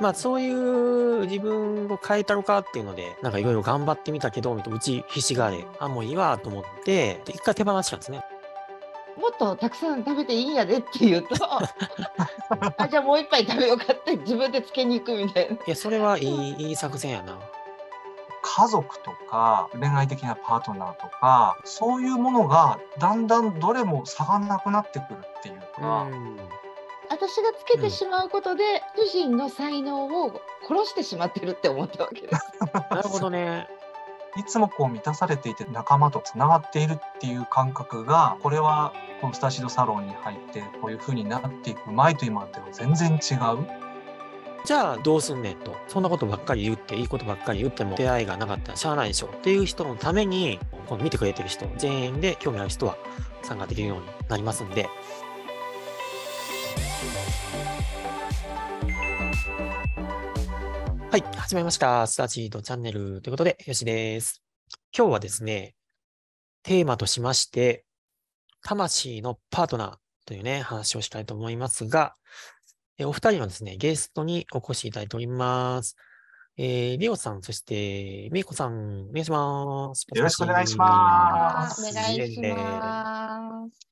まあそういう自分を変えたのかっていうので、なんかいろいろ頑張ってみたけど、うちひしがれ、あ、もういいわと思って、一回手放したんですね。もっとたくさん食べていいんやでって言うと あじゃあもう一杯食べようかって自分でつけに行くみたいな。いやそれはいい,、いい作戦やな。家族とか恋愛的なパートナーとかそういうものがだんだんどれも差がなくなってくるっていうか。う私がつけてしまうことで、うん、主人の才能を殺してしまってるって思ったわけです。なるほどね。いつもこう満たされていて仲間とつながっているっていう感覚がこれはこのスタジオサロンに入ってこういう風になっていく前と今では全然違う。じゃあどうすんねんとそんなことばっかり言っていいことばっかり言っても出会いがなかったらしゃあないでしょっていう人のためにこの見てくれてる人全員で興味ある人は参加できるようになりますんではい、始まりました。スタチードチャンネルということで、よしです。今日はですね、テーマとしまして、魂のパートナーというね、話をしたいと思いますが、お二人のですね、ゲストにお越しいただいております。えー、リオさん、そして、みイコさん、お願いします。よろしくお願いします。お願いします。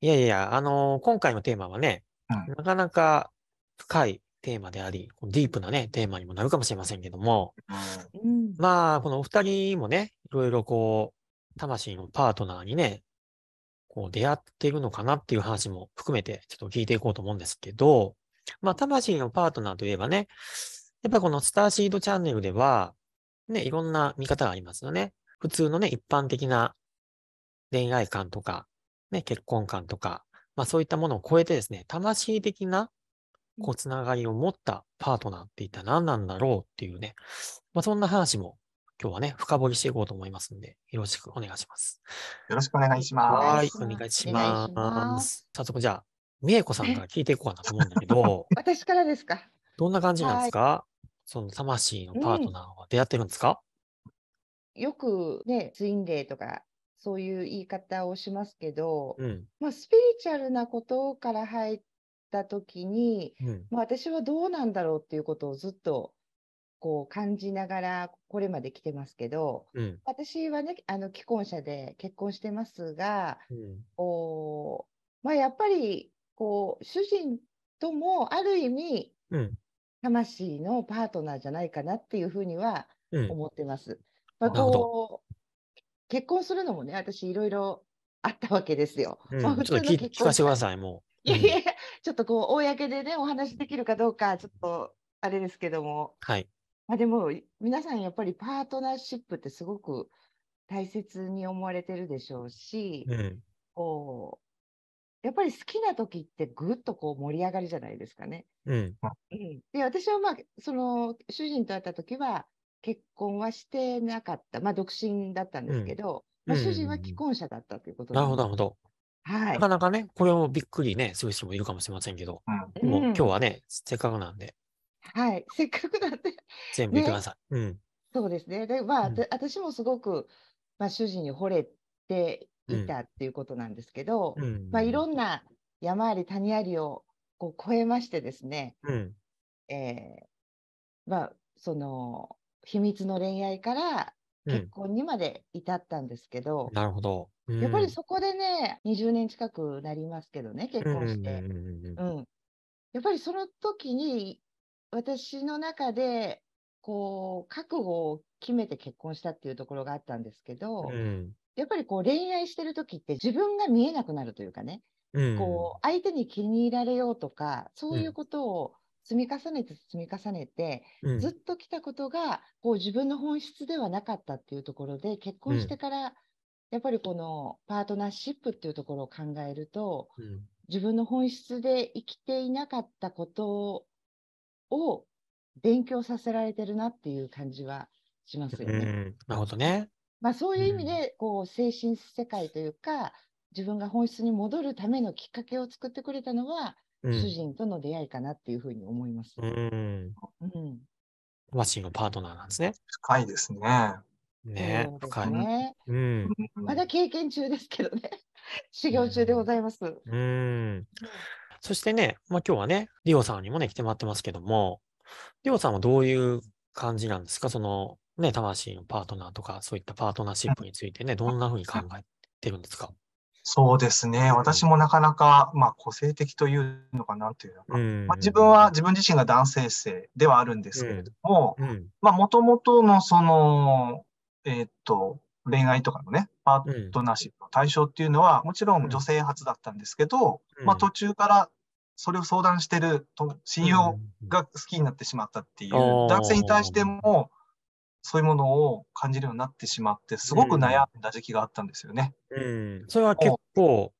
いやいや、あの今回のテーマはね、なかなか深いテーマであり、ディープなね、テーマにもなるかもしれませんけども、うん、まあ、このお二人もね、いろいろこう、魂のパートナーにね、こう出会っているのかなっていう話も含めて、ちょっと聞いていこうと思うんですけど、まあ、魂のパートナーといえばね、やっぱこのスターシードチャンネルでは、ね、いろんな見方がありますよね。普通のね、一般的な恋愛観とか、ね、結婚観とか、まあ、そういったものを超えてですね、魂的なこうつながりを持ったパートナーって一体何なんだろうっていうね、まあ、そんな話も今日はね、深掘りしていこうと思いますんで、よろしくお願いします。よろしくお願いします。はい、お願いします。ます早速じゃあ、みえ子さんから聞いていこうかなと思うんだけど、私からですか。どんな感じなんですかその魂のパートナーは出会ってるんですか、うんよくね、ツインレイとかそういう言い方をしますけど、うん、まあ、スピリチュアルなことから入った時に、うん、まあ、私はどうなんだろうっていうことをずっとこう感じながらこれまで来てますけど、うん、私はねあの既婚者で結婚してますが、おまあ、やっぱりこう主人ともある意味、魂のパートナーじゃないかなっていうふうには思ってます。まあ、こう結婚するのもね、私いろいろあったわけですよ。ちょっと聞かせてください、もう。いやいや、ちょっとこう、公でね、お話できるかどうか、ちょっとあれですけども。はい。まあでも、皆さんやっぱりパートナーシップってすごく大切に思われてるでしょうし、うん、こう、やっぱり好きな時ってぐっとこう盛り上がりじゃないですかね。うん、で、私はまあ、その、主人と会った時は、結婚はしてなかった、まあ、独身だったんですけど、うん、まあ、主人は既婚者だったということうん、なるほど、なるほど。はい、なかなかね、これもびっくりね、する人もいるかもしれませんけど、うん、もう今日はね、せっかくなんで。はい、せっかくなんで。全部言ってください。ね、うん、そうですね。で、まあ、私もすごく、まあ、主人に惚れていたっていうことなんですけど、まあ、いろんな山あり谷ありをこう越えましてですね、うん、えー、まあ、その秘密の恋愛から結婚にまで至ったんですけど、うん、なるほど、うん、やっぱりそこでね20年近くなりますけどね結婚して、うんやっぱりその時に私の中でこう覚悟を決めて結婚したっていうところがあったんですけど、うん、やっぱりこう恋愛してる時って自分が見えなくなるというかね、こう相手に気に入られようとかそういうことを、積み重ねて積み重ねて、うん、ずっと来たことがこう自分の本質ではなかったっていうところで結婚してから、やっぱりこのパートナーシップっていうところを考えると、うん、自分の本質で生きていなかったことを勉強させられてるなっていう感じはしますよね。うん、なるほどね。まあ、そういう意味で、こう精神世界というか自分が本質に戻るためのきっかけを作ってくれたのは主人との出会いかなっていうふうに思います。うん。うん。魂のパートナーなんですね。深いですね。ね、ね深い。うん。まだ経験中ですけどね。修行中でございます。うん。そしてね、まあ、今日はね、リオさんにもね、来てもらってますけども、リオさんはどういう感じなんですかその、ね、魂のパートナーとか、そういったパートナーシップについてね、どんなふうに考えてるんですかそうですね。私もなかなか、まあ、個性的というのかなというのか、うんまあ、自分は、自分自身が男性性ではあるんですけれども、うんうん、まあ、もともとの、その、えー、っと、恋愛とかのね、パートナーシップの対象っていうのは、もちろん女性初だったんですけど、うん、まあ、途中からそれを相談してると、信用が好きになってしまったっていう、男性に対しても、そういうものを感じるようになってしまって、すごく悩んだ時期があったんですよね。うん、それは結構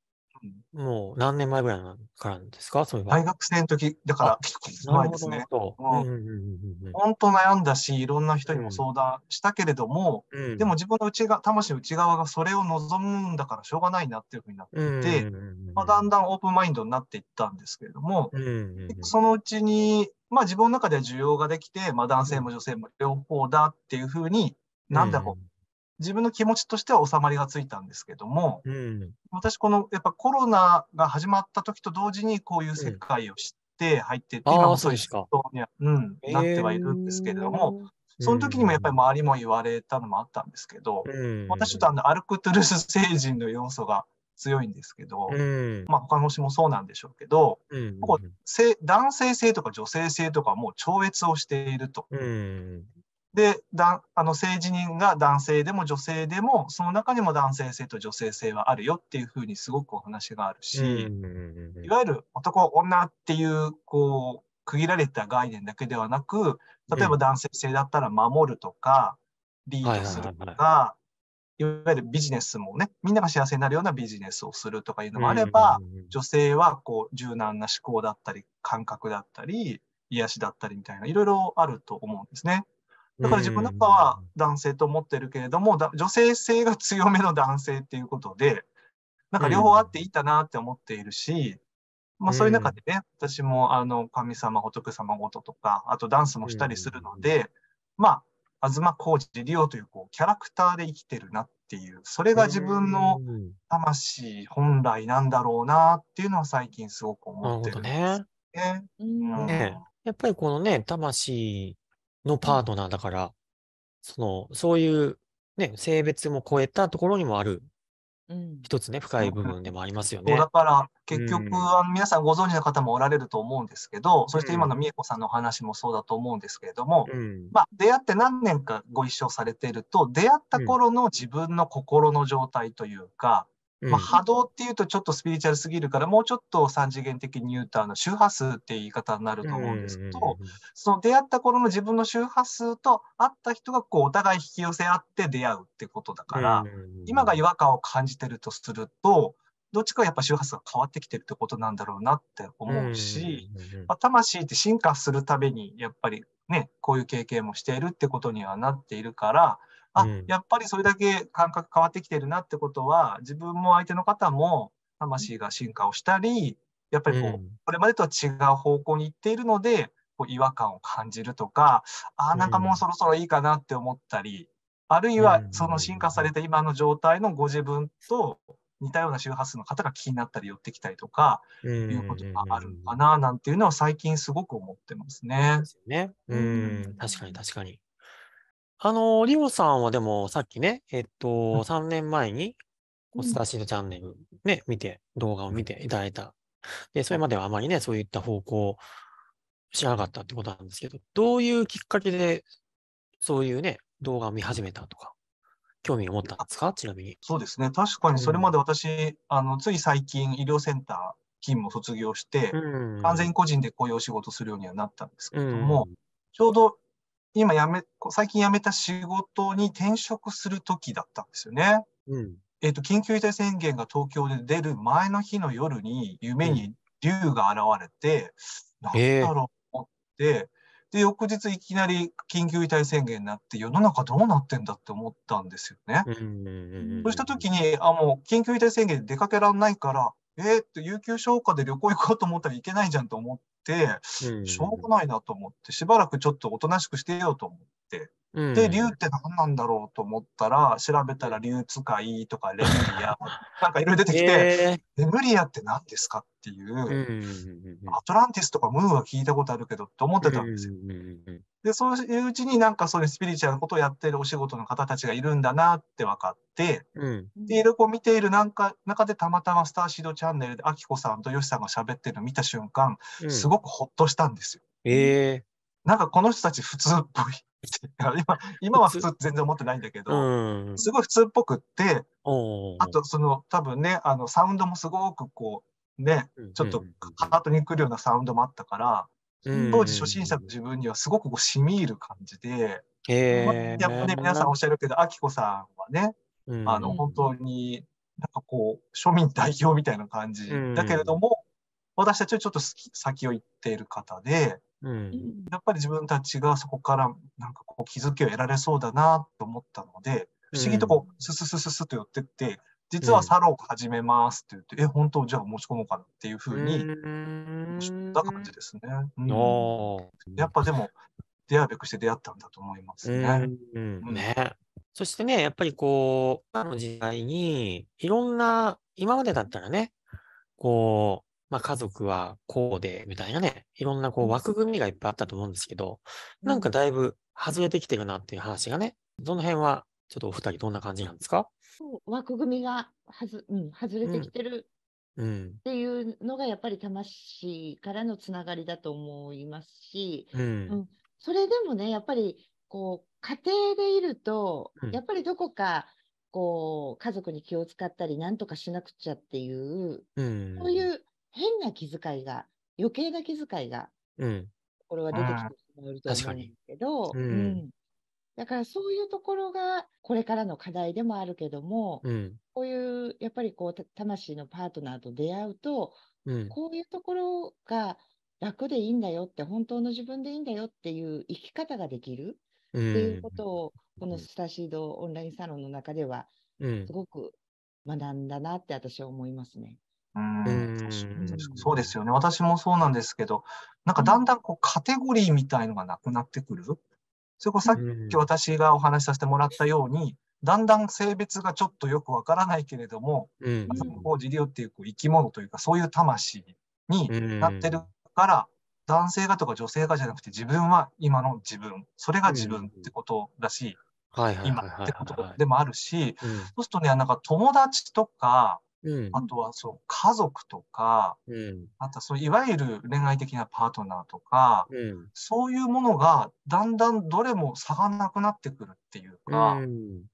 もう何年前ぐらいからですかそう大学生の時、だから結構前ですね。本当悩んだし、いろんな人にも相談したけれども、うん、でも自分の内側、魂内側がそれを望むんだからしょうがないなっていうふうになってまあ、だんだんオープンマインドになっていったんですけれども、そのうちに、まあ自分の中では需要ができて、まあ男性も女性も両方だっていうふうに、なんだろう、自分の気持ちとしては収まりがついたんですけども、うん、私、このやっぱコロナが始まった時と同時にこういう世界を知って入ってって、うん、今もそういう思事には、うん、なってはいるんですけれども、えーその時にもやっぱり周りも言われたのもあったんですけど、うん、私ちょっとあのアルクトゥルス星人の要素が強いんですけど、うん、まあ他の星もそうなんでしょうけど、うん、ここ男性性とか女性性とかもう超越をしていると。うん、で、だあの政治人が男性でも女性でも、その中にも男性性と女性性はあるよっていうふうにすごくお話があるし、いわゆる男、女っていう、こう、区切られた概念だけではなく、例えば男性性だったら守るとか、リードするとか、いわゆるビジネスもね、みんなが幸せになるようなビジネスをするとかいうのもあれば、女性はこう柔軟な思考だったり、感覚だったり、癒しだったりみたいな、いろいろあると思うんですね。だから自分の中は男性と思ってるけれども、女性性が強めの男性っていうことで、なんか両方あっていいかなって思っているし、まあそういう中でね、私もあの神様、仏様ごととか、あとダンスもしたりするので、まあ、東浩二リオというこうキャラクターで生きてるなっていう、それが自分の魂本来なんだろうなっていうのは最近すごく思ってるんですね。ね、うん、やっぱりこのね、魂のパートナーだから、その、そういう、ね、性別も超えたところにもある、一つね、深い部分でもありますよね。だから、結局、あの皆さんご存知の方もおられると思うんですけど、そして今の美恵子さんのお話もそうだと思うんですけれども、まあ、出会って何年かご一緒されていると、出会った頃の自分の心の状態というか、まあ、波動っていうとちょっとスピリチュアルすぎるから、もうちょっと三次元的に言うとあの周波数っていう言い方になると思うんですけど、その出会った頃の自分の周波数と会った人がこうお互い引き寄せ合って出会うってことだから、今が違和感を感じてるとすると、どっちかやっぱ周波数が変わってきてるってことなんだろうなって思うし、まあ、魂って進化するためにやっぱりね、こういう経験もしているってことにはなっているから、あ、うん、やっぱりそれだけ感覚変わってきてるなってことは、自分も相手の方も魂が進化をしたり、やっぱりこう、うん、これまでとは違う方向に行っているので、こう違和感を感じるとか、あなんかもうそろそろいいかなって思ったり、あるいはその進化された今の状態のご自分と似たような周波数の方が気になったり寄ってきたりとか、いうことがあるのかななんていうのは最近すごく思ってますね。ですよね。うん、確かに確かに。あの、リオさんはでもさっきね、えっと、3年前に、こスターシードチャンネルね、見て、動画を見ていただいた。で、それまではあまりね、そういった方向知らなかったってことなんですけど、どういうきっかけで、そういうね、動画を見始めたとか、興味を持ったんですかちなみに。そうですね。確かにそれまで私、あの、つい最近医療センター勤務を卒業して、完全個人でこういうお仕事するようにはなったんですけれども、ちょうど今やめ、最近辞めた仕事に転職する時だったんですよね。うん。えっ、ー、と、緊急事態宣言が東京で出る前の日の夜に夢に竜が現れて、うん、なんだろうって、えー、で、翌日いきなり緊急事態宣言になって、世の中どうなってんだって思ったんですよね。そうした時に、あ、もう緊急事態宣言で出かけられないから、えー、っと、有給消化で旅行行こうと思ったらいけないじゃんと思って、しょうがないなと思って、しばらくちょっとおとなしくしてようと思って。で、竜って何なんだろうと思ったら、調べたら竜使いとかレムリア、なんかいろいろ出てきて、えー、レムリアって何ですかっていう、アトランティスとかムーは聞いたことあるけどって思ってたんですよ。で、そういううちになんかそういうスピリチュアルなことをやってるお仕事の方たちがいるんだなって分かって、で、いろいろ見ているなんか中でたまたまスターシードチャンネルでアキコさんとヨシさんが喋ってるのを見た瞬間、すごいごくほっとしたんですよ。えー、なんかこの人たち普通っぽい。今今は普通って全然思ってないんだけど、うん、すごい普通っぽくって、あとその多分ね、あのサウンドもすごくこう、ね、ちょっとハートにくるようなサウンドもあったから、当時初心者の自分にはすごくこう染み入る感じで、まあ、やっぱね、皆さんおっしゃるけど、あきこさんはね、あの本当になんかこう、庶民代表みたいな感じだけれども、私たちはちょっと先を行っている方で、うん、やっぱり自分たちがそこからなんかこう気づきを得られそうだなと思ったので、不思議とこう、スススススと寄ってって、実はサロン始めますって言って、うん、え、本当、じゃあ申し込もうかなっていうふうに、た感じですね。うん、やっぱでも、出会うべくして出会ったんだと思いますね。うん、うん、ねそしてね、やっぱりこう、今の時代に、いろんな、今までだったらね、こう、まあ、家族はこうで、みたいなね、いろんなこう枠組みがいっぱいあったと思うんですけど、なんかだいぶ外れてきてるなっていう話がね、その辺はちょっとお二人どんな感じなんですか枠組みがはず、うん、外れてきてる、うん、っていうのがやっぱり魂からのつながりだと思いますし、うん、うん、それでもねやっぱりこう家庭でいると、やっぱりどこかこう家族に気を使ったりなんとかしなくちゃっていう、うん、そういう変な気遣いが、余計な気遣いが、うん、これは出てきてしまうと思うんですけど、うん、うん、だからそういうところがこれからの課題でもあるけども、うん、こういうやっぱりこう魂のパートナーと出会うと、こういうところが楽でいいんだよって本当の自分でいいんだよっていう生き方ができるっていうことを、このスタシードオンラインサロンの中ではすごく学んだなって私は思いますね。うんそうですよね。私もそうなんですけど、なんかだんだんこうカテゴリーみたいのがなくなってくる。それこそさっき私がお話しさせてもらったように、だんだん性別がちょっとよくわからないけれども、うん、こうジリオっていうこう生き物というか、そういう魂になってるから、男性がとか女性がじゃなくて自分は今の自分、それが自分ってことだし、今ってことでもあるし、そうするとね、なんか友達とか、うん、あとはそう家族とか、うん、あとそういわゆる恋愛的なパートナーとか、うん、そういうものがだんだんどれも差がなくなってくるっていうか、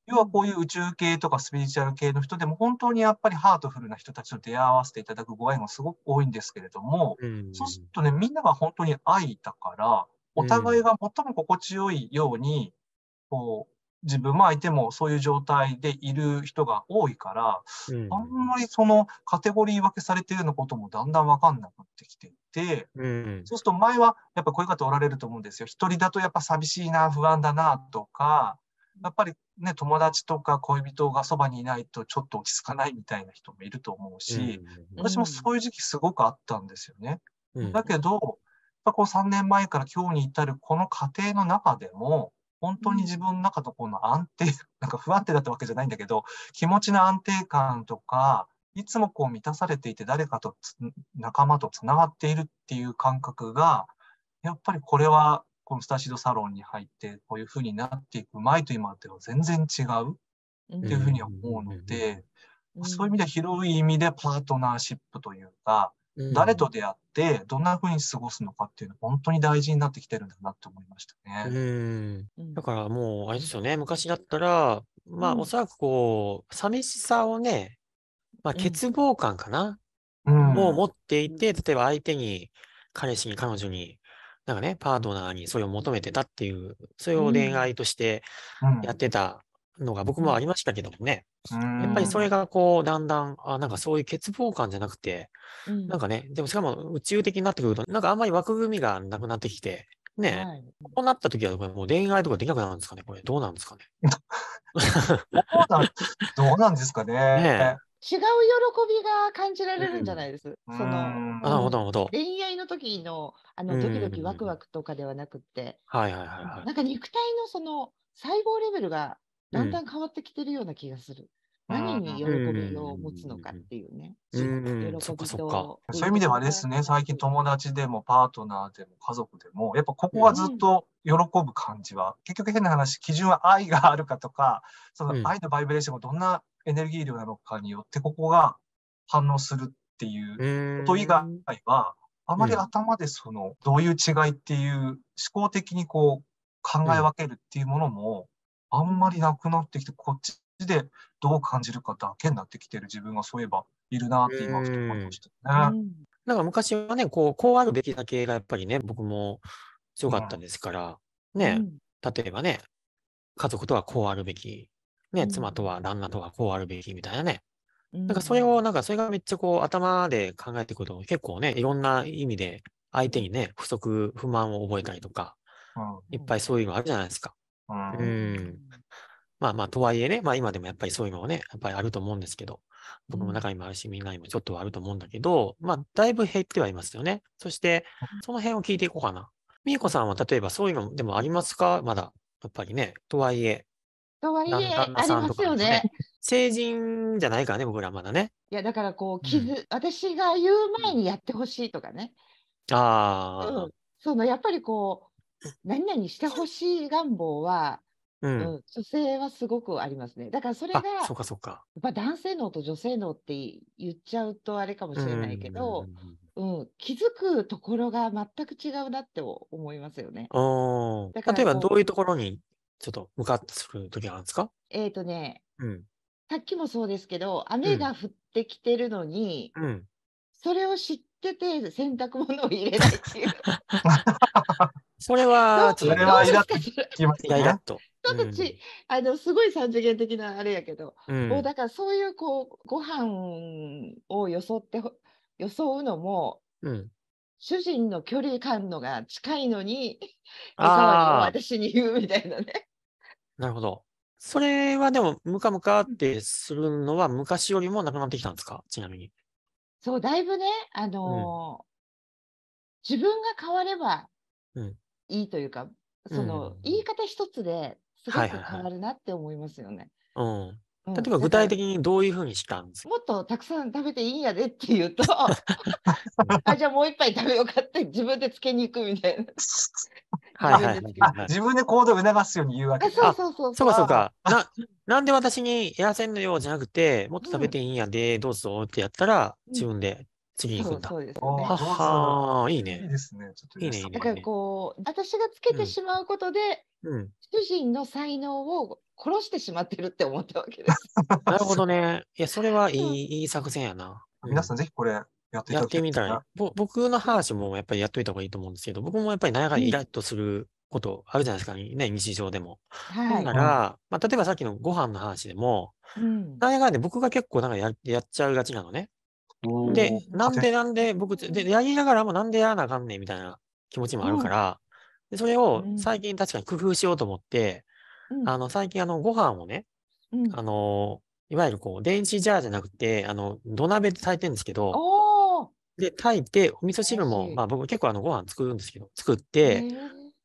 要はこういう宇宙系とかスピリチュアル系の人でも本当にやっぱりハートフルな人たちと出会わせていただくご縁がすごく多いんですけれども、そうするとねみんなが本当に愛だからお互いが最も心地よいようにこう自分も相手もそういう状態でいる人が多いから、うん、あんまりそのカテゴリー分けされているようなこともだんだん分かんなくなってきていて、うん、そうすると前はやっぱこういう方おられると思うんですよ。一人だとやっぱ寂しいな、不安だなとか、やっぱりね、友達とか恋人がそばにいないとちょっと落ち着かないみたいな人もいると思うし、うん、私もそういう時期すごくあったんですよね。だけど、やっぱこう3年前から今日に至るこの過程の中でも、本当に自分の中のこの安定、なんか不安定だったわけじゃないんだけど、気持ちの安定感とか、いつもこう満たされていて誰かと仲間と繋がっているっていう感覚が、やっぱりこれはこのスタシドサロンに入ってこういうふうになっていく前と今では全然違うっていうふうには思うので、そういう意味では広い意味でパートナーシップというか、誰と出会って、どんなふうに過ごすのかっていうのは本当に大事になってきてるんだなって思いましたね。うん。だからもう、あれですよね、昔だったら、まあ、おそらくこう、寂しさをね、まあ、欠乏感かな、うん、を持っていて、例えば相手に、彼氏に、彼女に、なんかね、パートナーにそれを求めてたっていう、それを恋愛としてやってたのが僕もありましたけどもね。やっぱりそれがこう、だんだん、あ、なんかそういう欠乏感じゃなくて、うん、なんかね、でもしかも宇宙的になってくると、なんかあんまり枠組みがなくなってきて、ね、はい、こうなった時はこれもう恋愛とかできなくなるんですかねこれどうなんですかね どうなんですかね ね違う喜びが感じられるんじゃないです。その、なるほど、なるほど。恋愛の時の、あの、ドキドキワクワクとかではなくて、はいはいはい。なんか肉体のその細胞レベルがだんだん変わってきてるような気がする。うん、何に喜びを持つのかっていうね。そういう意味ではですね、最近友達でもパートナーでも家族でも、やっぱここはずっと喜ぶ感じは、結局変な話、基準は愛があるかとか、その愛のバイブレーションがどんなエネルギー量なのかによって、ここが反応するっていうこと以外は、あまり頭でその、どういう違いっていう、思考的にこう、考え分けるっていうものも、あんまりなくなってきて、こっちでどう感じるかだけになってきてる自分がそういえばいるなって今思いましたね。なんか昔はね、こう、こうあるべきだけがやっぱりね、僕も強かったですから、うん、ね、例えばね、家族とはこうあるべき、ね、妻とは旦那とはこうあるべきみたいなね。うん、なんかそれを、なんかそれがめっちゃこう頭で考えてくると、結構ね、いろんな意味で相手にね、不足、不満を覚えたりとか、いっぱいそういうのあるじゃないですか。うん。まあまあ、とはいえね、まあ今でもやっぱりそういうのもね、やっぱりあると思うんですけど、僕の中にもあるし、みんなにもちょっとはあると思うんだけど、まあだいぶ減ってはいますよね。そして、その辺を聞いていこうかな。みゆこさんは例えばそういうのでもありますかまだ、やっぱりね、とはいえ。とはいえ、ね、ありますよね。成人じゃないからね、僕らまだね。いや、だからこう、傷、うん、私が言う前にやってほしいとかね。ああ、うん、そのやっぱりこう、何々してほしい願望は、うん、うん、女性はすごくありますね。だからそれが、そうかそうか。やっぱ男性脳と女性脳って言っちゃうとあれかもしれないけど、うん、うん、気づくところが全く違うなって思いますよね。だから例えばどういうところにちょっと向かってする時なんですかえっ、ー、とね、うん、さっきもそうですけど、雨が降ってきてるのに、うん、それを知ってて洗濯物を入れないっていう。それは、それはイラッとまイラッと。ちょっとち、あのすごい三次元的なあれやけど、うん、だからそういうこうご飯を装って装うのも、うん、主人の距離感のが近いのに、あ私に言うみたいなね。なるほど。それはでも、ムカムカってするのは昔よりもなくなってきたんですかちなみに。そう、だいぶね、あのーうん、自分が変われば、うん、いいというか、その、言い方一つですごく変わるなって思いますよね。うん例えば具体的にどういうふうにしたんですか、うもっとたくさん食べていいんやでって言うと あじゃあもう一杯食べようかって自分でつけに行くみたいな。はいはい、自分で行動を促すように言うわけそうそうそうそうかそうかななんで私にやらせんのようじゃなくてもっと食べていいんやで、どうぞってやったら自分で次行くんだ。そうですね。ははいいいいね。ですね。ちょっといいねだからこう、私がつけてしまうことで、うん。主人の才能を殺してしまってるって思ったわけです。なるほどね。いや、それはいうんい、い作戦やな。皆さんぜひこれやってやってみたいぼ僕の話もやっぱりやっといた方がいいと思うんですけど、僕もやっぱり悩やかイラッとすることあるじゃないですか、ね、日常でも。はだか。ら、まあ、例えばさっきのご飯の話でも、うん、なんやで僕が結構なんかややっちゃうがちなのね。で、なんでなんで僕、で、やりながらもなんでやらなあかんねんみたいな気持ちもあるから、でそれを最近確かに工夫しようと思って、うん、あの、最近あの、ご飯をね、うん、あの、いわゆるこう、電子ジャーじゃなくて、あの、土鍋で炊いてるんですけど、で、炊いて、お味噌汁も、まあ僕結構あの、ご飯作るんですけど、作って、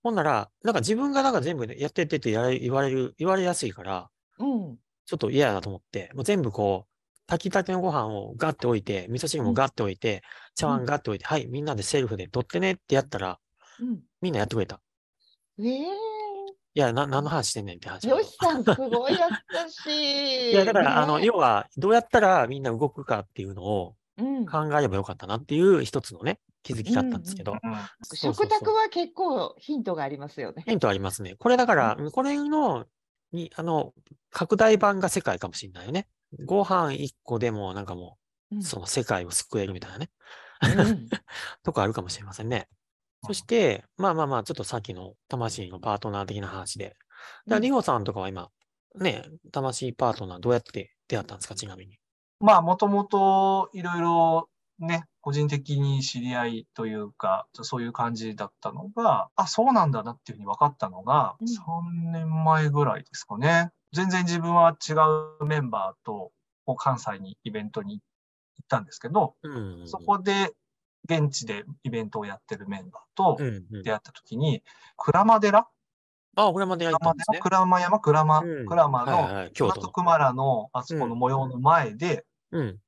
ほんなら、なんか自分がなんか全部やってってって言われる、言われやすいから、うん、ちょっと嫌だと思って、もう全部こう、炊きたてのご飯をガッて置いて、味噌汁もガッて置いて、茶碗ガッて置いて、はい、みんなでセルフで取ってねってやったら、みんなやってくれた。ええいや、な、何の話してんねんって話。よしさん、すごい優しい。いや、だから、あの、要は、どうやったらみんな動くかっていうのを考えればよかったなっていう一つのね、気づきだったんですけど。食卓は結構ヒントがありますよね。ヒントありますね。これだから、これの、に、あの、拡大版が世界かもしれないよね。ご飯1個でもなんかもう、その世界を救えるみたいなね、とかあるかもしれませんね。そして、まあまあまあ、ちょっとさっきの魂のパートナー的な話で。だリホさんとかは今、ね、魂パートナーどうやって出会ったんですか、ちなみに。まあ、もともといろいろね、個人的に知り合いというか、そういう感じだったのが、あ、そうなんだなっていうふうに分かったのが、3年前ぐらいですかね。全然自分は違うメンバーと関西にイベントに行ったんですけど、うんうん、そこで現地でイベントをやってるメンバーと出会った時に、鞍馬寺あ、鞍馬寺行ったんですね。鞍馬山、鞍馬、鞍馬の、はと、京都熊良のあそこの模様の前で、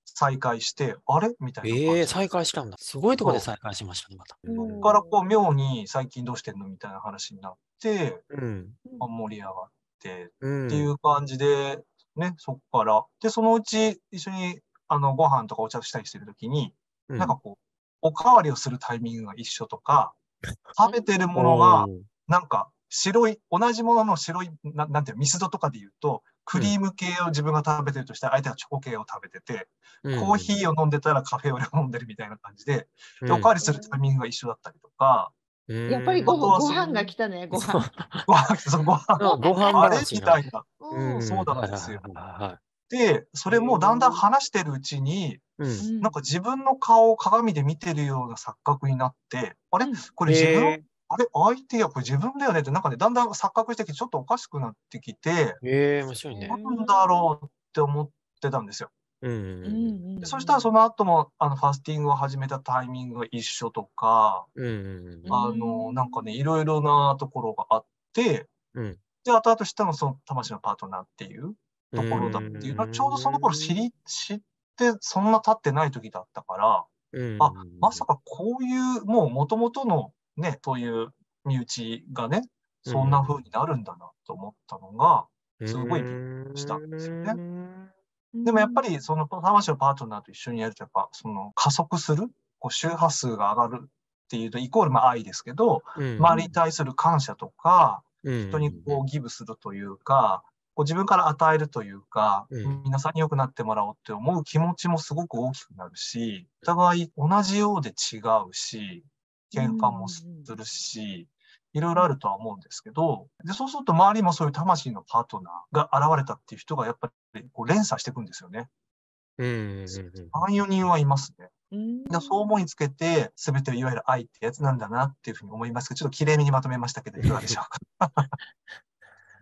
再会して、うん、あれみたいな。ええー、再会したんだ。すごいとこで再会しましたね、また。そこからこう、妙に最近どうしてんのみたいな話になって、うん、盛り上がっ、うん、っていう感じで、ね、そこから。で、そのうち一緒にあのご飯とかお茶したりしてるときに、うん、なんかこう、おかわりをするタイミングが一緒とか、食べてるものが、なんか白い、同じものの白い、ななんていうミスドとかで言うと、クリーム系を自分が食べてるとしたら、相手はチョコ系を食べてて、うん、コーヒーを飲んでたらカフェオレを飲んでるみたいな感じで、でおかわりするタイミングが一緒だったりとか、やっぱりごご飯が来たね、ご飯。ご飯来た、ご飯。ご飯あれみたいな。そうなんですよ。はいで、それもだんだん話してるうちに、うん、なんか自分の顔を鏡で見てるような錯覚になって、あれこれ自分、あれ相手やこれ自分だよねって、なんかね、だんだん錯覚してきて、ちょっとおかしくなってきて、ええ、面白いね。なんだろうって思ってたんですよ。うんそしたらその後もあのファスティングを始めたタイミングが一緒とか、うんあのなんかねいろいろなところがあって、うん、で後々知ったのその魂のパートナーっていうところだっていうのは、ちょうどその頃知り知ってそんな経ってない時だったから、うん、あまさかこういうもうもともとのねという身内がねそんな風になるんだなと思ったのがすごいびっくりしたんですよね。でもやっぱりその魂のパートナーと一緒にやるとやっぱその加速する、こう周波数が上がるっていうとイコールまあ愛ですけど、うん、周りに対する感謝とか、人にこうギブするというか、こう自分から与えるというか、皆さんに良くなってもらおうって思う気持ちもすごく大きくなるし、お互い同じようで違うし、喧嘩もするし、いろいろあるとは思うんですけど、で、そうすると周りもそういう魂のパートナーが現れたっていう人がやっぱりってこう連鎖していくんですよね。うん3、4人はいますね。うん、そう思いつけて、すべていわゆる愛ってやつなんだなっていうふうに思いますけど、ちょっときれいめにまとめましたけど、いかがでしょうか。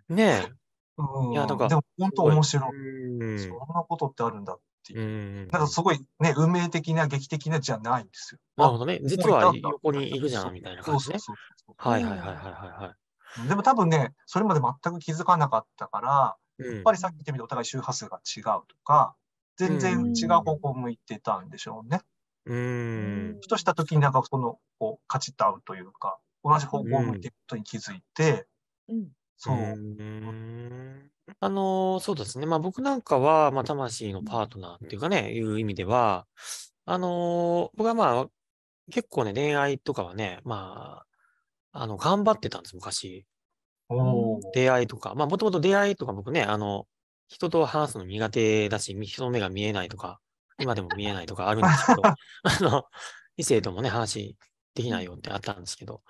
ねえ。うん、いやなんかでも本当面白い、そんなことってあるんだっていう。うん、かすごいね、運命的な劇的なじゃないんですよ。なるほどね。実は横にいるじゃんみたいな感じね。はいはいはいはいはい。でも多分ね、それまで全く気づかなかったから、やっぱりさっき言ってみてお互い周波数が違うとか、全然違う方向を向いてたんでしょうね。うん。ふとした時になんかその、こう、カチッと合うというか、同じ方向を向いてることに気づいて、うん、そう。うんあのー、そうですね。まあ僕なんかは、まあ魂のパートナーっていうかね、いう意味では、あのー、僕はまあ、結構ね、恋愛とかはね、まあ、あの、頑張ってたんです、昔。出会いとか、まあ、もともと出会いとか僕ね、あの、人と話すの苦手だし、人の目が見えないとか、今でも見えないとかあるんですけど、あの、異性ともね、話できないよってあったんですけど、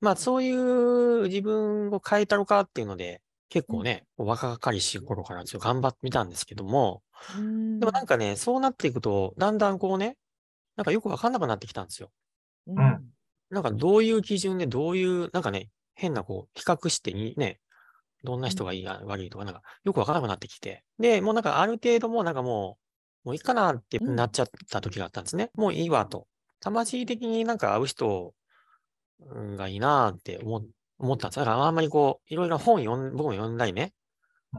まあ、そういう自分を変えたのかっていうので、結構ね、若かりし頃からちょっと頑張ってみたんですけども、でもなんかね、そうなっていくと、だんだんこうね、なんかよくわかんなくなってきたんですよ。うん、なんかどういう基準で、どういう、なんかね、変なこう、比較してにね、どんな人がいいや、悪いとか、なんか、よくわからなくなってきて。で、もうなんか、ある程度もなんかもう、もういいかなってなっちゃった時があったんですね。うん、もういいわと。魂的になんか会う人がいいなって思思ったんです。だからあんまりこう、いろいろ本読ん、僕も読んだりね、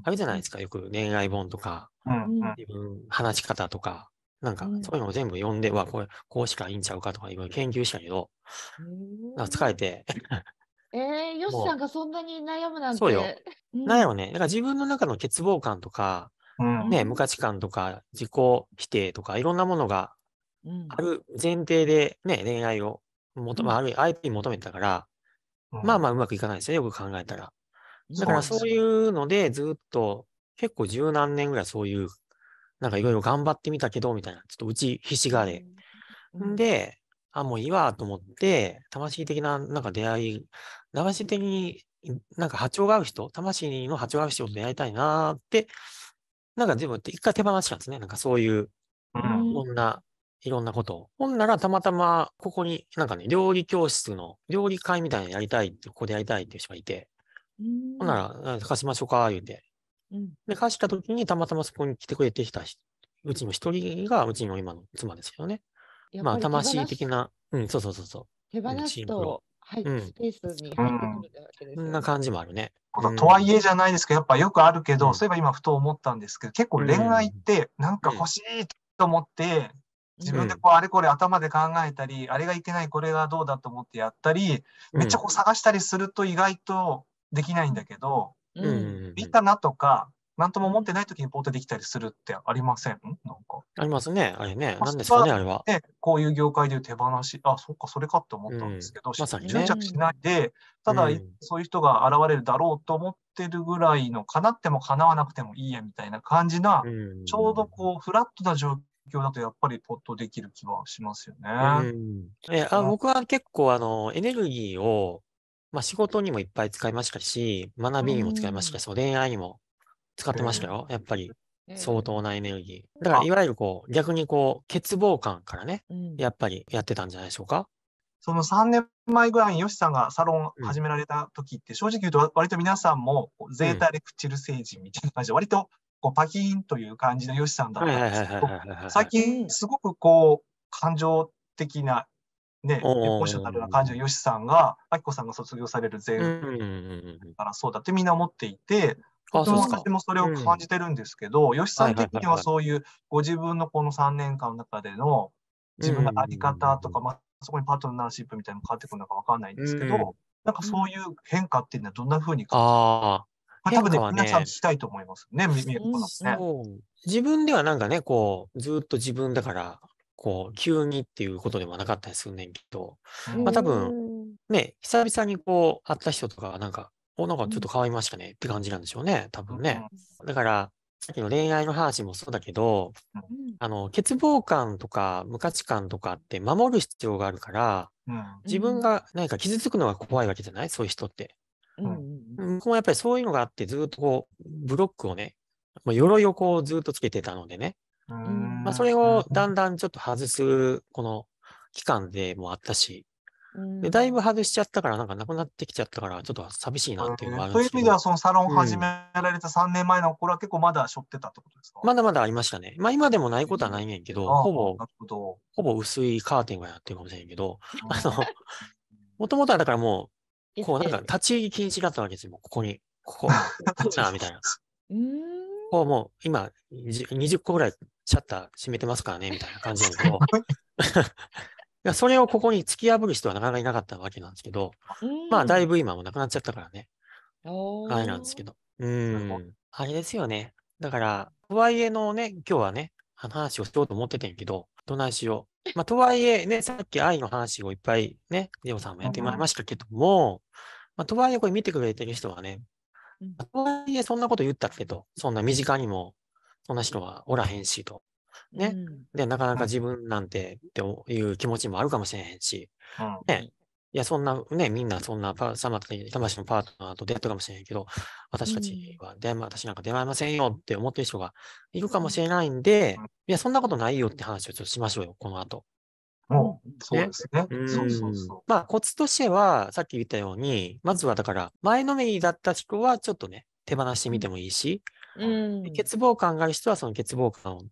あるじゃないですか。よく恋愛本とか、うん自分話し方とか、なんか、そういうのを全部読んで、うん、わ、これ、こうしかいいんちゃうかとか、いろいろ研究したけど、なんか疲れてえー、よしさんがそんなに悩むなんて。そうよ。なよね。だから自分の中の欠乏感とか、うん、ね、無価値観とか、自己否定とか、いろんなものがある前提でね、恋愛を求め、ある相手に求めたから、うん、まあまあうまくいかないですよ、よく考えたら。だからそういうので、ずっと結構十何年ぐらいそういう、なんかいろいろ頑張ってみたけど、みたいな、ちょっとうちひしがれ。うん、で、あ、もういいわと思って、魂的ななんか出会い流し的になんか波長が合う人、魂の波長が合う人と出会いたいなって、なんか全部って一回手放したんですね。なんかそういう、いろんな、いろんなことを。ほんならたまたま、ここになんかね、料理教室の、料理会みたいなのやりたいって、ここでやりたいっていう人がいて、ほんなら、貸しましょうか、言うて。で、貸した時にたまたまそこに来てくれてきたうちの一人が、うちの今の妻ですけどね。まあ、魂的な、うん、そうそうそうそう。手放すと、はい、スペースに入ってくるわけです、ね、うん、な感じもあるね。とはいえじゃないですけど、やっぱよくあるけど、うん、そういえば今ふと思ったんですけど、結構恋愛ってなんか欲しいと思って、自分でこうあれこれ頭で考えたり、あれがいけない、これがどうだと思ってやったり、めっちゃこう探したりすると意外とできないんだけど、うん、いいかなとか、何とも持ってない時にポートできたりするってありませんなんか。ありますね、あれね。何ですかね、あれは。こういう業界でいう手放し、あ、そっか、それかって思ったんですけど、うん、まさに、ね、執着しないで、ただ、うん、そういう人が現れるだろうと思ってるぐらいの、叶っても叶わなくてもいいやみたいな感じな、うん、ちょうどこう、フラットな状況だとやっぱりポットできる気はしますよね。うん、えあ僕は結構あのエネルギーを、まあ、仕事にもいっぱい使いましたし、学びにも使いましたし、うん、恋愛にも使ってましたよ、やっぱり。相当なエネルギー。だから、いわゆるこう、逆にこう、欠乏感からね、やっぱりやってたんじゃないでしょうか。その3年前ぐらいに吉さんがサロン始められた時って、正直言うと割と皆さんもゼータレクチル星人みたいな感じで、割とこうパキーンという感じの吉さんだったんですけど、最近すごくこう感情的な、ね、エモーショナルな感じの吉さんが、あきこさんが卒業されるゼータからそうだってみんな思っていて、私もそれを感じてるんですけど、吉さん的にはそういうご自分のこの3年間の中での自分の在り方とか、まあ、そこにパートナーシップみたいなの変わってくるのか分かんないんですけど、なんかそういう変化っていうのはどんなふうに感じる、まあ、多分んね皆さん聞きたいと思いますね、耳子んね。自分ではなんかね、こう、ずっと自分だから、こう、急にっていうことでもなかったりするねんけど、まあ多分、ね、久々にこう、会った人とかなんか、をなんかちょっと変わりましたねって感じなんでしょうね、多分ね。だから、さっきの恋愛の話もそうだけど、あの、欠乏感とか無価値観とかって守る必要があるから、自分が何か傷つくのが怖いわけじゃないそういう人って。うん、向こうもやっぱりそういうのがあって、ずっとこう、ブロックをね、まあ、鎧をこうずっとつけてたのでね。まあ、それをだんだんちょっと外す、この期間でもあったし、でだいぶ外しちゃったから、なんかなくなってきちゃったから、ちょっと寂しいなっていうのがあるんですけど。そういう意味では、そのサロン始められた3年前の頃は結構まだしょってたってことですか、うん、まだまだありましたね。まあ今でもないことはないんやけど、ほぼ、ほぼ薄いカーテンがやってるかもしれんけど、あの、もともとはだからもう、こうなんか立ち入り禁止だったわけですよ、ここに。ここ、ここな、みたいな。こうもう今20個ぐらいシャッター閉めてますからね、みたいな感じなんでけど。や、それをここに突き破る人はなかなかいなかったわけなんですけど、まあ、だいぶ今もなくなっちゃったからね。あれなんですけど。うん。あれですよね。だから、とはいえのね、今日はね、話をしようと思っててんけど、どないしよう。まあ、とはいえ、ね、さっき愛の話をいっぱいね、ジオさんもやってもらいましたけども、まあ、とはいえ、これ見てくれてる人はね、とはいえ、そんなこと言ったけど、そんな身近にも、そんな人はおらへんしと。ね。で、なかなか自分なんてっていう気持ちもあるかもしれへんし、ね。いや、そんな、ね、みんなそんなパ、さまた魂のパートナーと出会ったかもしれへんけど、私たちは出会、私なんか出会いませんよって思ってる人がいるかもしれないんで、いや、そんなことないよって話をちょっとしましょうよ、この後。そうですね。そうそうそう。まあ、コツとしては、さっき言ったように、まずはだから、前のめりだった人はちょっとね、手放してみてもいいし、うん、欠乏感がある人はその欠乏感を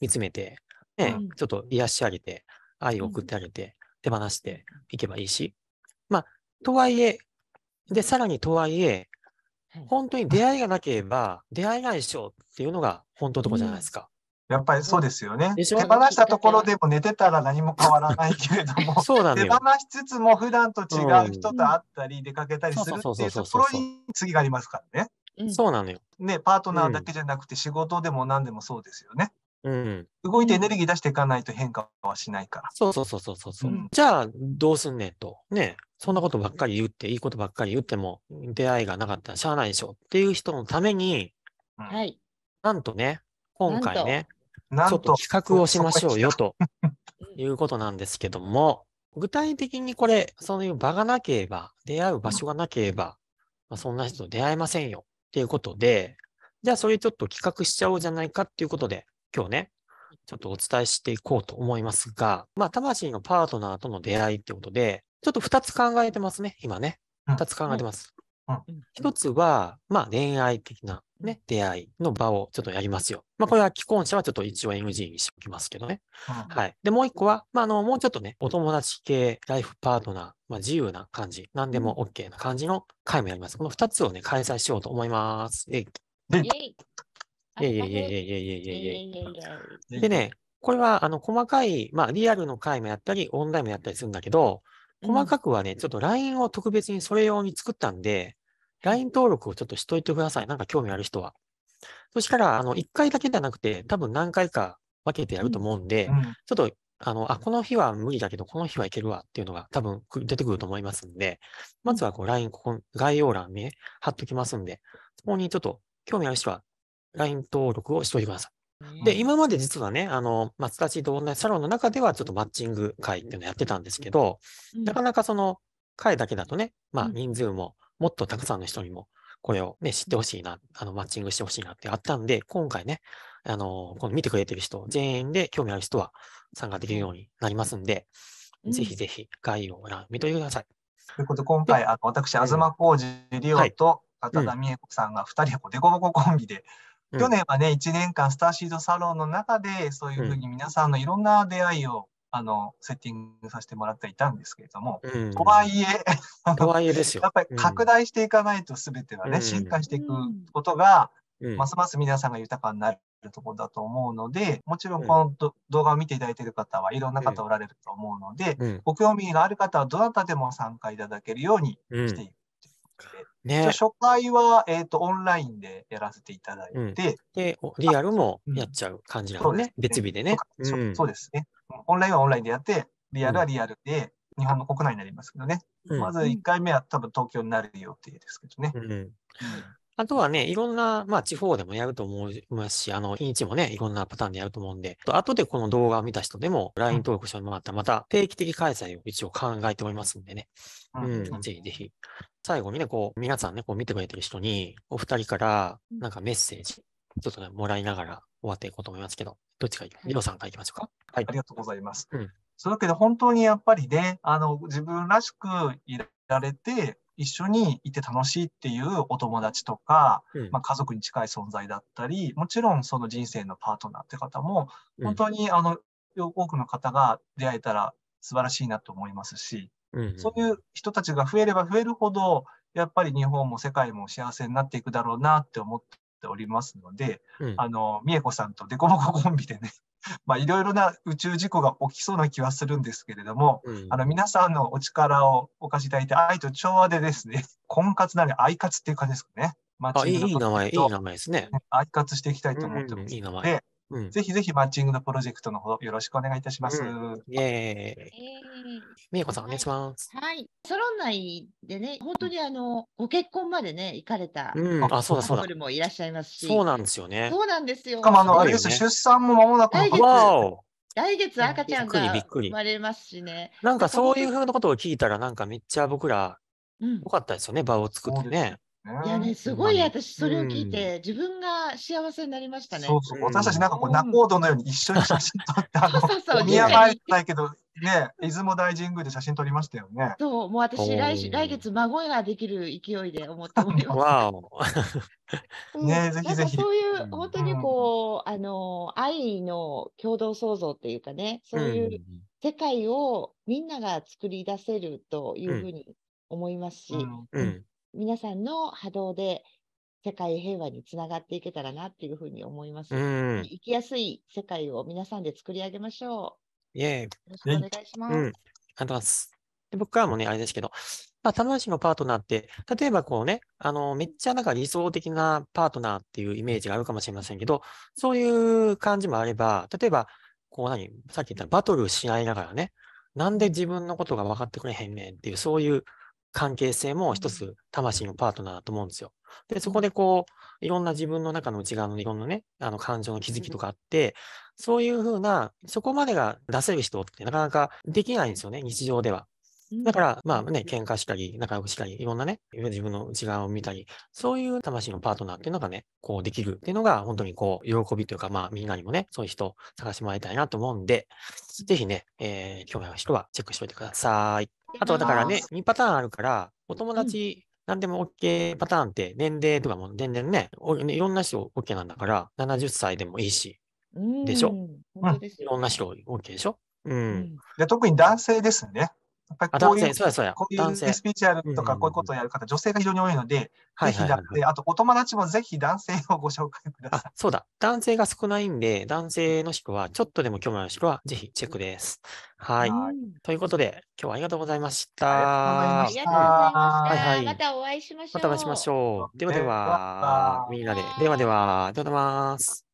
見つめて、ね、うん、ちょっと癒してあげて、愛を送ってあげて、手放していけばいいし、まあ、とはいえ、で、さらにとはいえ、本当に出会いがなければ出会えないでしょうっていうのが本当のとこじゃないですか。やっぱりそうですよね。手放したところでも寝てたら何も変わらないけれども、そうなん手放しつつも普段と違う人と会ったり出かけたりするっていうところに次がありますからね。そうなのよ。ね、パートナーだけじゃなくて仕事でも何でもそうですよね。うん、動いてエネルギー出していかないと変化はしないから。そうそうそうそうそう。うん、じゃあ、どうすんねんと。ね。そんなことばっかり言って、いいことばっかり言っても、出会いがなかったらしゃあないでしょっていう人のために、はい。なんとね、今回ね、ちょっと企画をしましょうよということなんですけども、具体的にこれ、そういう場がなければ、出会う場所がなければ、まあ、そんな人と出会えませんよっていうことで、じゃあそれちょっと企画しちゃおうじゃないかっていうことで、今日ね、ちょっとお伝えしていこうと思いますが、まあ、魂のパートナーとの出会いってことで、ちょっと2つ考えてますね、今ね。2つ考えてます。1つは、まあ、恋愛的な、ね、出会いの場をちょっとやりますよ。まあ、これは既婚者はちょっと一応 NG にしておきますけどね。はい。で、もう1個は、まあ、あの、もうちょっとね、お友達系、ライフパートナー、まあ、自由な感じ、何でも OK な感じの回もやります。この2つをね、開催しようと思います。えい。いやいやいやいやいやいやいやいやでね、これはあの細かい、まあ、リアルの回もやったり、オンラインもやったりするんだけど、細かくはね、ちょっと LINE を特別にそれ用に作ったんで、LINE 登録をちょっとしといてください。なんか興味ある人は。そしたら、あの、1回だけじゃなくて、多分何回か分けてやると思うんで、うんうん、ちょっと、あの、あ、この日は無理だけど、この日はいけるわっていうのが多分出てくると思いますんで、まずはこう LINE、ここ、概要欄に、ね、貼っときますんで、そこにちょっと興味ある人は LINE 登録をしておいてください。で、今まで実はね、あの、松田市とオサロンの中ではちょっとマッチング会っていうのをやってたんですけど、なかなかその会だけだとね、まあ人数ももっとたくさんの人にもこれをね、知ってほしいな、あの、マッチングしてほしいなってあったんで、今回ね、あの、この見てくれてる人、全員で興味ある人は参加できるようになりますんで、ぜひぜひ概要を見といてください。ということで、今回、私、東浩二リオと片田美恵子さんが2人、でこぼこコンビで去年はね、1年間スターシードサロンの中で、そういうふうに皆さんのいろんな出会いを、あの、セッティングさせてもらっていたんですけれども、とはいえ、とはいえですよ。やっぱり拡大していかないとすべてがね、進化していくことが、ますます皆さんが豊かになるところだと思うので、もちろんこの、うん、動画を見ていただいている方はいろんな方おられると思うので、うん、ご興味がある方はどなたでも参加いただけるようにしていくということで。ね、初回は、えーと、オンラインでやらせていただいて、うん、でリアルもやっちゃう感じなのね,、ね別日でねそ、うそうですね。オンラインはオンラインでやって、リアルはリアルで、日本の国内になりますけどね、まず1回目は多分東京になる予定ですけどね。あとはね、いろんな、まあ、地方でもやると思いますし、あの、日にちもね、いろんなパターンでやると思うんで、あとでこの動画を見た人でも、LINE 登録してもらったら、また定期的開催を一応考えておりますんでね。うん、ぜひぜひ。最後にね、こう、皆さんね、こう見てくれてる人に、お二人から、なんかメッセージ、ちょっとね、もらいながら終わっていこうと思いますけど、どっちか、い、ょうさんからいきましょうか。はい。ありがとうございます。うん、そういうわけで、本当にやっぱりね、あの、自分らしくいられて、一緒にいて楽しいっていうお友達とか、うん、まあ、家族に近い存在だったり、もちろんその人生のパートナーって方も、本当にあの、多くの方が出会えたら素晴らしいなと思いますし、うんうん、そういう人たちが増えれば増えるほど、やっぱり日本も世界も幸せになっていくだろうなって思っておりますので、うん、あの、美恵子さんとデコボココンビでね まあ、いろいろな宇宙事故が起きそうな気はするんですけれども、うん、あの皆さんのお力をお貸しいただいて、愛と調和でですね、婚活なり愛活っていう感じですかね。まあ、いい名前、いい名前ですね。愛活していきたいと思ってます、いい名前。うん、ぜひぜひマッチングのプロジェクトのほどよろしくお願いいたします。うん、イェーイ。みえこさん、お願いします。はい。ソロン内でね、本当にあの、ご結婚までね、行かれた、うん、あ、そうだそうだ。もいらっしゃいますし。そうなんですよね。そうなんですよ。しかもあの、あれです、ね、出産も間もなく来月。来月赤ちゃんが生まれますしね。なんかそういうふうなことを聞いたら、なんかめっちゃ僕ら、よかったですよね、場を作ってね。いやね、すごい私、それを聞いて、自分が幸せになりましたね。そうそう、私たちなんかこう、仲人のように一緒に写真撮って、あの、そうそう宮前じゃないけど、ね、出雲大神宮で写真撮りましたよね。そう、もう私、来来月、孫ができる勢いで思っております。ね、ぜひぜひ。そういう、本当にこう、あの、愛の共同創造っていうかね、そういう世界をみんなが作り出せるというふうに思いますし、うん皆さんの波動で世界平和につながっていけたらなっていうふうに思います。生きやすい世界を皆さんで作り上げましょう。イェよろしくお願いします。うん、ありがとうございます。で僕からもね、あれですけど、まあ、棚橋のパートナーって、例えばこうね、あの、めっちゃなんか理想的なパートナーっていうイメージがあるかもしれませんけど、そういう感じもあれば、例えば、こう何、さっき言ったバトルし合いながらね、なんで自分のことが分かってくれへんねんっていう、そういう関係性も一つ魂のパートナーだと思うんですよ。で、そこでこう、いろんな自分の中の内側のいろんなね、あの感情の気づきとかあって、そういうふうな、そこまでが出せる人ってなかなかできないんですよね、日常では。だから、まあね、喧嘩したり、仲良くしたり、いろんなね、自分の内側を見たり、そういう魂のパートナーっていうのがね、こうできるっていうのが、本当にこう、喜びというか、まあみんなにもね、そういう人探してもらいたいなと思うんで、ぜひね、えー、興味ある人はチェックしておいてください。あとだからね、2パターンあるから、お友達、何でも OK パターンって、年齢とかも全然ね、いろんな人 OK なんだから、70歳でもいいし、でしょ、いろんな人 OK でしょうん、で特に男性ですね。やっぱりこういう、そうそうこスピーチュアルとかこういうことをやる方、女性が非常に多いので、ぜひだって、あとお友達もぜひ男性をご紹介ください。あそうだ。男性が少ないんで、男性の人は、ちょっとでも興味ある人は、ぜひチェックです。はい。ということで、今日はありがとうございました。ありがとうございました。はいまたお会いしましょう。またお会いしましょう。ではでは、みんなで、ではでは、ではでは、ます。